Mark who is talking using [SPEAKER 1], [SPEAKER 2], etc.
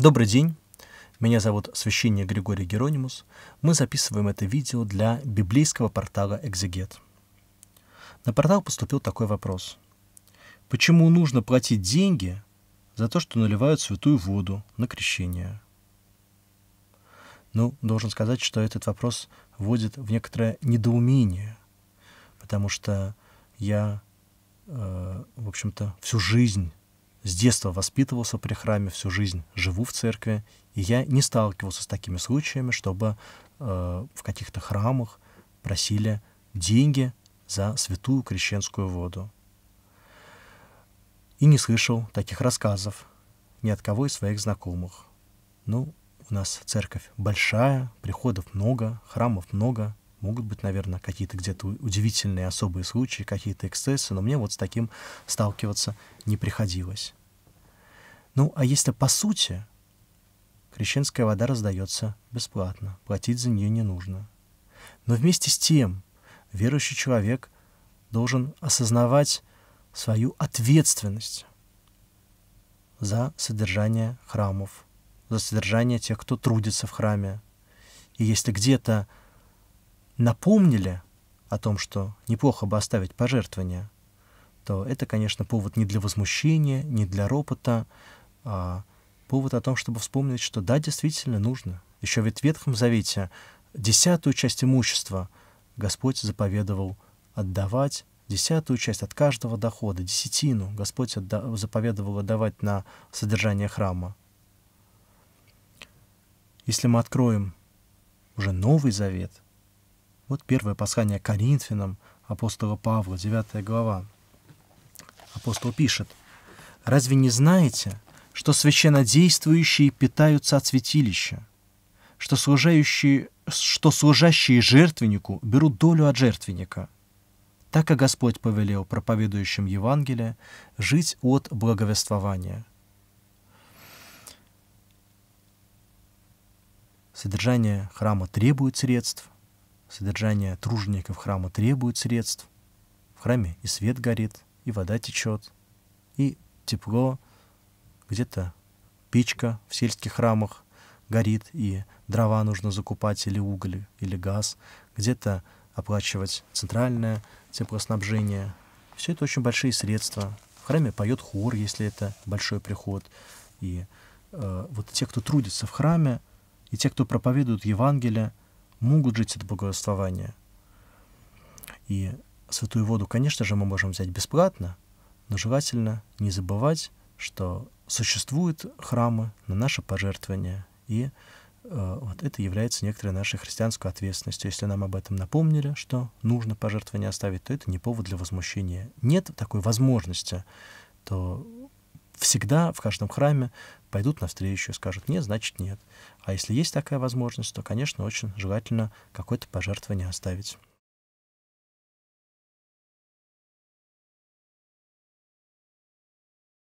[SPEAKER 1] Добрый день! Меня зовут священник Григорий Геронимус. Мы записываем это видео для библейского портала «Экзегет». На портал поступил такой вопрос. Почему нужно платить деньги за то, что наливают святую воду на крещение? Ну, должен сказать, что этот вопрос вводит в некоторое недоумение, потому что я, э, в общем-то, всю жизнь с детства воспитывался при храме всю жизнь, живу в церкви, и я не сталкивался с такими случаями, чтобы э, в каких-то храмах просили деньги за святую крещенскую воду. И не слышал таких рассказов ни от кого из своих знакомых. Ну, у нас церковь большая, приходов много, храмов много, Могут быть, наверное, какие-то где-то удивительные особые случаи, какие-то эксцессы, но мне вот с таким сталкиваться не приходилось. Ну, а если по сути, крещенская вода раздается бесплатно, платить за нее не нужно. Но вместе с тем верующий человек должен осознавать свою ответственность за содержание храмов, за содержание тех, кто трудится в храме. И если где-то напомнили о том, что неплохо бы оставить пожертвования, то это, конечно, повод не для возмущения, не для ропота, а повод о том, чтобы вспомнить, что да, действительно нужно. Еще ведь в Ветхом Завете десятую часть имущества Господь заповедовал отдавать десятую часть от каждого дохода, десятину Господь отда- заповедовал отдавать на содержание храма. Если мы откроем уже Новый Завет — вот первое послание Коринфянам апостола Павла, 9 глава. Апостол пишет, «Разве не знаете, что священнодействующие питаются от святилища, что, служающие, что служащие жертвеннику берут долю от жертвенника?» Так и Господь повелел проповедующим Евангелие жить от благовествования. Содержание храма требует средств, Содержание тружеников храма требует средств. В храме и свет горит, и вода течет, и тепло. Где-то печка в сельских храмах горит, и дрова нужно закупать, или уголь, или газ. Где-то оплачивать центральное теплоснабжение. Все это очень большие средства. В храме поет хор, если это большой приход. И э, вот те, кто трудится в храме, и те, кто проповедуют Евангелие, могут жить от благовествования. И святую воду, конечно же, мы можем взять бесплатно, но желательно не забывать, что существуют храмы на наши пожертвования, и э, вот это является некоторой нашей христианской ответственностью. Если нам об этом напомнили, что нужно пожертвование оставить, то это не повод для возмущения. Нет такой возможности, то всегда в каждом храме пойдут навстречу и скажут «нет», значит «нет». А если есть такая возможность, то, конечно, очень желательно какое-то пожертвование оставить.